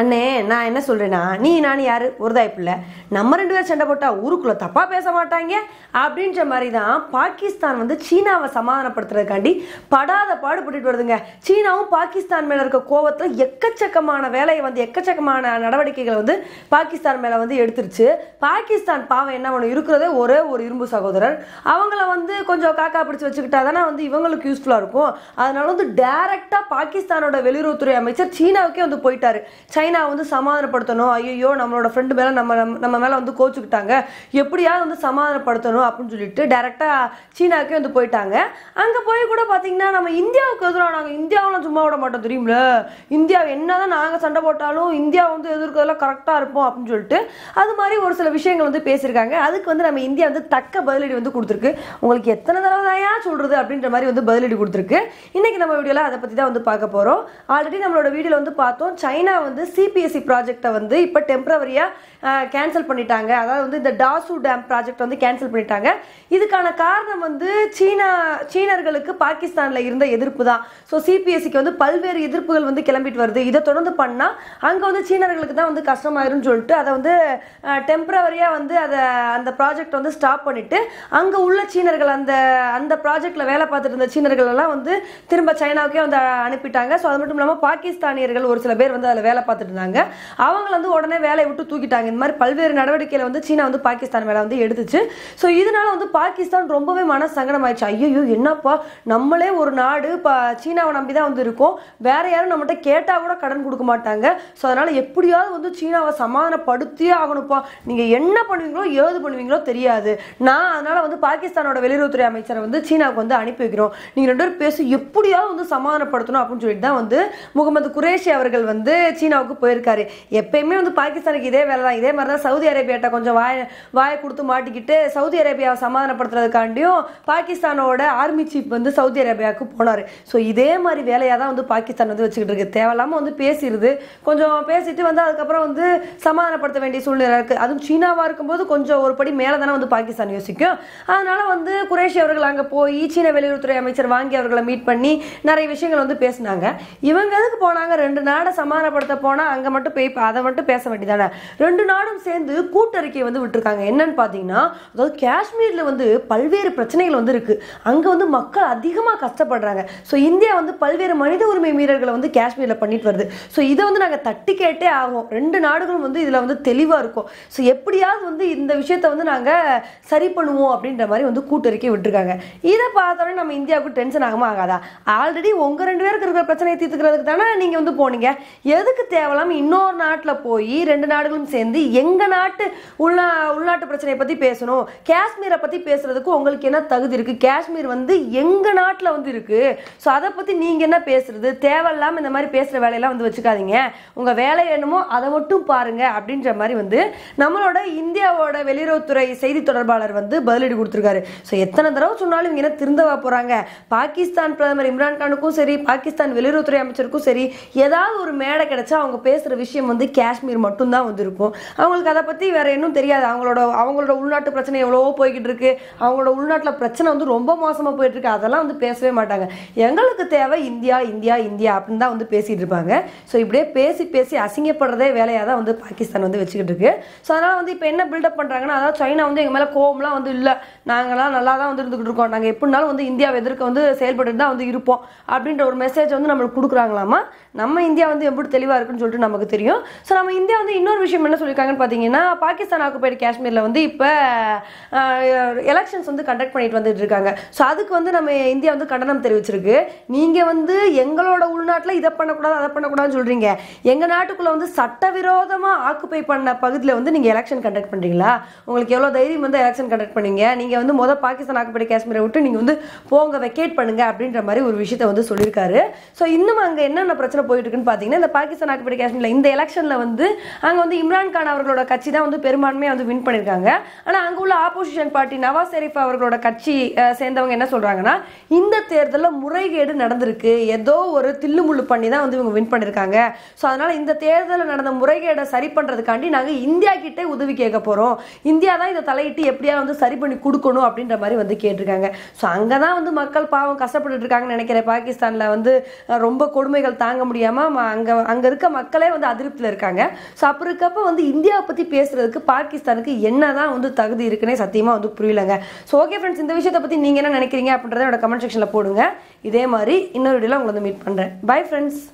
அண்ணே நான் என்ன சொல்கிறேன்னா நீ நான் யார் ஒருதாய் பிள்ளை நம்ம ரெண்டு பேரும் சண்டை போட்டால் ஊருக்குள்ளே தப்பாக பேச மாட்டாங்க அப்படின்ற மாதிரி தான் பாகிஸ்தான் வந்து சீனாவை சமாதானப்படுத்துறதுக்காண்டி படாத பாடுபட்டுட்டு வருதுங்க சீனாவும் பாகிஸ்தான் மேலே இருக்க கோவத்தில் எக்கச்சக்கமான வேலையை வந்து எக்கச்சக்கமான நடவடிக்கைகளை வந்து பாகிஸ்தான் மேலே வந்து எடுத்துருச்சு பாகிஸ்தான் பாவம் என்ன ஒன்று இருக்கிறதே ஒரே ஒரு இரும்பு சகோதரர் அவங்கள வந்து கொஞ்சம் காக்கா பிடிச்சி வச்சுக்கிட்டா தானே வந்து இவங்களுக்கு யூஸ்ஃபுல்லாக இருக்கும் அதனால வந்து டேரெக்டாக பாகிஸ்தானோட வெளியுறவுத்துறை அமைச்சர் சீனாவுக்கே வந்து போயிட்டாரு சைனா ஷைனா வந்து சமாதானப்படுத்தணும் ஐயோ நம்மளோட ஃப்ரெண்டு மேலே நம்ம நம்ம மேலே வந்து கோச்சுக்கிட்டாங்க எப்படியாவது வந்து சமாதானப்படுத்தணும் அப்படின்னு சொல்லிட்டு டேரெக்டாக சீனாவுக்கே வந்து போயிட்டாங்க அங்கே போய் கூட பார்த்தீங்கன்னா நம்ம இந்தியாவுக்கு எதிராக நாங்கள் இந்தியாவெலாம் சும்மா விட மாட்டோம் தெரியுமில இந்தியா என்ன தான் நாங்கள் சண்டை போட்டாலும் இந்தியா வந்து எதிர்க்கிறதெல்லாம் கரெக்டாக இருப்போம் அப்படின்னு சொல்லிட்டு அது மாதிரி ஒரு சில விஷயங்கள் வந்து பேசியிருக்காங்க அதுக்கு வந்து நம்ம இந்தியா வந்து தக்க பதிலடி வந்து கொடுத்துருக்கு உங்களுக்கு எத்தனை தடவை தாயா சொல்கிறது அப்படின்ற மாதிரி வந்து பதிலடி கொடுத்துருக்கு இன்றைக்கி நம்ம வீடியோவில் அதை பற்றி தான் வந்து பார்க்க போகிறோம் ஆல்ரெடி நம்மளோட வீடியோவில் வந்து பார்த்தோம் சைனா வந்து சிபிஎஸ்சி ப்ராஜெக்டை வந்து இப்போ டெம்பரவரியாக கேன்சல் பண்ணிட்டாங்க அதாவது வந்து இந்த டாசு டேம் ப்ராஜெக்ட் வந்து கேன்சல் பண்ணிட்டாங்க இதுக்கான காரணம் வந்து சீனா சீனர்களுக்கு பாகிஸ்தானில் இருந்த எதிர்ப்பு தான் ஸோ சிபிஎஸ்சிக்கு வந்து பல்வேறு எதிர்ப்புகள் வந்து கிளம்பிட்டு வருது இதை தொடர்ந்து பண்ணால் அங்கே வந்து சீனர்களுக்கு தான் வந்து கஷ்டமாயிரும்னு சொல்லிட்டு அதை வந்து டெம்பரவரியாக வந்து அதை அந்த ப்ராஜெக்ட் வந்து ஸ்டாப் பண்ணிவிட்டு அங்கே உள்ள சீனர்கள் அந்த அந்த ப்ராஜெக்டில் வேலை பார்த்துட்டு இருந்த சீனர்கள் எல்லாம் வந்து திரும்ப சைனாவுக்கே வந்து அனுப்பிட்டாங்க ஸோ அது மட்டும் இல்லாமல் பாகிஸ்தானியர்கள் ஒரு சில பேர் வந்து அதில் வேலை பார்த்துட்டு இருந்தாங்க அவங்க வந்து உடனே வேலையை விட்டு தூக்கிட்டாங்க இந்த மாதிரி பல்வேறு நடவடிக்கைகளை வந்து சீனா வந்து பாகிஸ்தான் மேலே வந்து எடுத்துச்சு ஸோ இதனால வந்து பாகிஸ்தான் ரொம்பவே மன சங்கடம் ஆயிடுச்சு ஐயோ என்னப்பா நம்மளே ஒரு நாடு இப்போ சீனாவை நம்பி தான் வந்து இருக்கோம் வேற யாரும் நம்மகிட்ட கேட்டால் கூட கடன் கொடுக்க மாட்டாங்க ஸோ அதனால எப்படியாவது வந்து சீனாவை சமாதானப்படுத்தியே ஆகணும்ப்பா நீங்கள் என்ன பண்ணுவீங்களோ ஏது பண்ணுவீங்களோ தெரியாது நான் அதனால வந்து பாகிஸ்தானோட வெளியுறவுத்துறை அமைச்சரை வந்து சீனாவுக்கு வந்து அனுப்பி வைக்கிறோம் நீங்கள் ரெண்டு பேரும் பேசி எப்படியாவது வந்து சமாதானப்படுத்தணும் அப்படின்னு சொல்லிட்டு தான் வந்து முகமது குரேஷி அவர்கள் வந்து சீனாவுக்கு அளவுக்கு போயிருக்காரு எப்பயுமே வந்து பாகிஸ்தானுக்கு இதே வேலை தான் இதே மாதிரி தான் சவுதி அரேபியாட்ட கொஞ்சம் வாய வாயை கொடுத்து மாட்டிக்கிட்டு சவுதி அரேபியாவை சமாதானப்படுத்துறதுக்காண்டியும் பாகிஸ்தானோட ஆர்மி சீஃப் வந்து சவுதி அரேபியாவுக்கு போனார் ஸோ இதே மாதிரி வேலையாக தான் வந்து பாகிஸ்தான் வந்து வச்சுக்கிட்டு இருக்கு தேவையில்லாமல் வந்து பேசிடுது கொஞ்சம் பேசிட்டு வந்து அதுக்கப்புறம் வந்து சமாதானப்படுத்த வேண்டிய சூழ்நிலை இருக்குது அதுவும் சீனாவாக இருக்கும்போது கொஞ்சம் ஒரு படி மேலே தானே வந்து பாகிஸ்தான் யோசிக்கும் அதனால் வந்து குரேஷி அவர்கள் அங்கே போய் சீன வெளியுறவுத்துறை அமைச்சர் வாங்கி அவர்களை மீட் பண்ணி நிறைய விஷயங்கள் வந்து பேசினாங்க இவங்க எதுக்கு போனாங்க ரெண்டு நாடை சமாதானப்படுத்த போன போனா அங்கே மட்டும் போய் அதை மட்டும் பேச வேண்டியதானே ரெண்டு நாடும் சேர்ந்து கூட்டறிக்கை வந்து விட்டுருக்காங்க என்னன்னு பார்த்தீங்கன்னா அதாவது காஷ்மீரில் வந்து பல்வேறு பிரச்சனைகள் வந்து இருக்குது அங்கே வந்து மக்கள் அதிகமாக கஷ்டப்படுறாங்க ஸோ இந்தியா வந்து பல்வேறு மனித உரிமை மீறல்களை வந்து காஷ்மீரில் பண்ணிட்டு வருது ஸோ இதை வந்து நாங்கள் தட்டி கேட்டே ஆகும் ரெண்டு நாடுகளும் வந்து இதில் வந்து தெளிவாக இருக்கும் ஸோ எப்படியாவது வந்து இந்த விஷயத்தை வந்து நாங்கள் சரி பண்ணுவோம் அப்படின்ற மாதிரி வந்து கூட்டறிக்கை விட்டுருக்காங்க இதை பார்த்தோன்னே நம்ம இந்தியாவுக்கு டென்ஷன் ஆகாமல் ஆகாதா ஆல்ரெடி உங்கள் ரெண்டு பேருக்கு இருக்கிற பிரச்சனையை தீர்த்துக்கிறதுக்கு தானே நீங்கள் வந்து போனீங்க எதுக்கு தேவை தேவையில்லாமல் இன்னொரு நாட்டில் போய் ரெண்டு நாடுகளும் சேர்ந்து எங்கள் நாட்டு உள்நா உள்நாட்டு பிரச்சனையை பற்றி பேசணும் காஷ்மீரை பற்றி பேசுறதுக்கு உங்களுக்கு என்ன தகுதி இருக்குது காஷ்மீர் வந்து எங்கள் நாட்டில் வந்து இருக்குது ஸோ அதை பற்றி நீங்கள் என்ன பேசுகிறது தேவையில்லாமல் இந்த மாதிரி பேசுகிற வேலையெல்லாம் வந்து வச்சுக்காதீங்க உங்கள் வேலை என்னமோ அதை மட்டும் பாருங்க அப்படின்ற மாதிரி வந்து நம்மளோட இந்தியாவோட வெளியுறவுத்துறை செய்தி தொடர்பாளர் வந்து பதிலடி கொடுத்துருக்காரு ஸோ எத்தனை தடவை சொன்னாலும் இவங்க என்ன திருந்தவா போகிறாங்க பாகிஸ்தான் பிரதமர் இம்ரான்கானுக்கும் சரி பாகிஸ்தான் வெளியுறவுத்துறை அமைச்சருக்கும் சரி ஏதாவது ஒரு மேடை கிடைச்சா அவங்க அவங்க பேசுகிற விஷயம் வந்து காஷ்மீர் மட்டும்தான் வந்திருக்கும் அவங்களுக்கு அதை பற்றி வேறு இன்னும் தெரியாது அவங்களோட அவங்களோட உள்நாட்டு பிரச்சனை எவ்வளவோ போய்கிட்டு இருக்கு அவங்களோட உள்நாட்டில் பிரச்சனை வந்து ரொம்ப மோசமாக போயிட்டு இருக்கு அதெல்லாம் வந்து பேசவே மாட்டாங்க எங்களுக்கு தேவை இந்தியா இந்தியா இந்தியா அப்படின்னு தான் வந்து பேசிகிட்டு இருப்பாங்க ஸோ இப்படியே பேசி பேசி அசிங்கப்படுறதே வேலையாக தான் வந்து பாகிஸ்தான் வந்து வச்சுக்கிட்டு இருக்கு ஸோ அதனால் வந்து இப்போ என்ன பில்டப் பண்ணுறாங்கன்னா அதாவது சைனா வந்து எங்கள் மேலே கோவம்லாம் வந்து இல்லை நாங்களாம் நல்லா தான் வந்து இருந்துகிட்டு இருக்கோம் நாங்கள் எப்படினாலும் வந்து இந்தியாவை எதிர்க்க வந்து செயல்பட்டு தான் வந்து இருப்போம் அப்படின்ற ஒரு மெசேஜ் வந்து நம்மளுக்கு கொடுக்குறாங்களாமா நம்ம இந்தியா வந்து எப்படி தெளிவாக இருக்குன்னு சொல்லிட்டு நமக்கு தெரியும் ஸோ நம்ம இந்தியா வந்து இன்னொரு விஷயம் என்ன சொல்லியிருக்காங்கன்னு பார்த்தீங்கன்னா பாகிஸ்தான் ஆக்குபைடு காஷ்மீரில் வந்து இப்போ எலெக்ஷன்ஸ் வந்து கண்டக்ட் பண்ணிட்டு வந்துட்டு இருக்காங்க ஸோ அதுக்கு வந்து நம்ம இந்தியா வந்து கண்டனம் தெரிவிச்சிருக்கு நீங்கள் வந்து எங்களோட உள்நாட்டில் இதை பண்ணக்கூடாது அதை பண்ணக்கூடாதுன்னு சொல்கிறீங்க எங்கள் நாட்டுக்குள்ளே வந்து சட்டவிரோதமாக ஆக்குப்பை பண்ண பகுதியில் வந்து நீங்கள் எலெக்ஷன் கண்டக்ட் பண்ணுறீங்களா உங்களுக்கு எவ்வளோ தைரியம் வந்து எலெக்ஷன் கண்டக்ட் பண்ணீங்க நீங்கள் வந்து மொதல் பாகிஸ்தான் ஆக்குப்படி காஷ்மீரை விட்டு நீங்கள் வந்து போங்க வெக்கேட் பண்ணுங்க அப்படின்ற மாதிரி ஒரு விஷயத்த வந்து சொல்லியிருக்காரு ஸோ இன்னும் அங்கே என்னென்ன பிரச்சனை போயிட்டு இருக்குன்னு பார்த்தீங்கன்னா இந்த பாகிஸ்தான் ஆக்குப்படி வந்து காஷ்மீரில் இந்த எலெக்ஷனில் வந்து அங்கே வந்து இம்ரான் கான் அவர்களோட கட்சி தான் வந்து பெரும்பான்மையாக வந்து வின் பண்ணியிருக்காங்க ஆனால் அங்கே உள்ள ஆப்போசிஷன் பார்ட்டி நவாஸ் ஷெரீஃப் அவர்களோட கட்சி சேர்ந்தவங்க என்ன சொல்கிறாங்கன்னா இந்த தேர்தலில் முறைகேடு நடந்திருக்கு ஏதோ ஒரு தில்லுமுள்ளு பண்ணி தான் வந்து இவங்க வின் பண்ணியிருக்காங்க ஸோ அதனால் இந்த தேர்தலில் நடந்த முறைகேடை சரி பண்ணுறதுக்காண்டி நாங்கள் இந்தியா கிட்டே உதவி கேட்க போகிறோம் இந்தியா தான் இதை தலையிட்டு எப்படியா வந்து சரி பண்ணி கொடுக்கணும் அப்படின்ற மாதிரி வந்து கேட்டிருக்காங்க ஸோ அங்கே தான் வந்து மக்கள் பாவம் கஷ்டப்பட்டு இருக்காங்கன்னு நினைக்கிறேன் பாகிஸ்தானில் வந்து ரொம்ப கொடுமைகள் தாங்க முடியாமல் அங்கே அங்கே இருக்க மக்கள் மக்களே வந்து அதிருப்தியில் இருக்காங்க ஸோ அப்புறம் வந்து இந்தியாவை பற்றி பேசுறதுக்கு பாகிஸ்தானுக்கு என்ன தான் வந்து தகுதி இருக்குன்னே சத்தியமாக வந்து புரியலங்க ஸோ ஓகே ஃப்ரெண்ட்ஸ் இந்த விஷயத்தை பற்றி நீங்கள் என்ன நினைக்கிறீங்க அப்படின்றத என்னோட கமெண்ட் செக்ஷனில் போடுங்க இதே மாதிரி இன்னொரு வீடியோவில் உங்களை வந்து மீட் பண்ணுறேன் பை ஃப்ரெண்ட்ஸ்